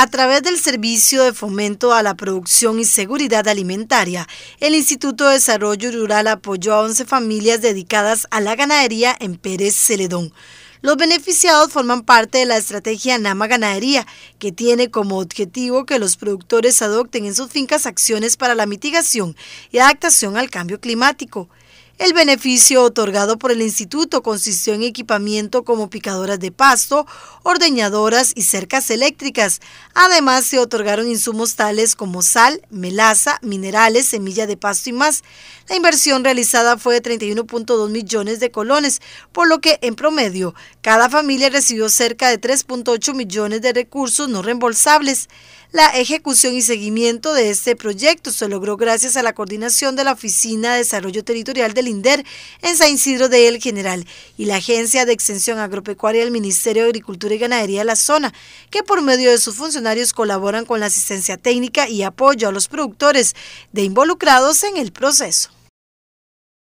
A través del Servicio de Fomento a la Producción y Seguridad Alimentaria, el Instituto de Desarrollo Rural apoyó a 11 familias dedicadas a la ganadería en Pérez Celedón. Los beneficiados forman parte de la estrategia Nama Ganadería, que tiene como objetivo que los productores adopten en sus fincas acciones para la mitigación y adaptación al cambio climático. El beneficio otorgado por el instituto consistió en equipamiento como picadoras de pasto, ordeñadoras y cercas eléctricas. Además, se otorgaron insumos tales como sal, melaza, minerales, semilla de pasto y más. La inversión realizada fue de 31.2 millones de colones, por lo que en promedio cada familia recibió cerca de 3.8 millones de recursos no reembolsables. La ejecución y seguimiento de este proyecto se logró gracias a la coordinación de la Oficina de Desarrollo Territorial del en San Isidro de El General y la Agencia de Extensión Agropecuaria del Ministerio de Agricultura y Ganadería de la zona, que por medio de sus funcionarios colaboran con la asistencia técnica y apoyo a los productores de involucrados en el proceso.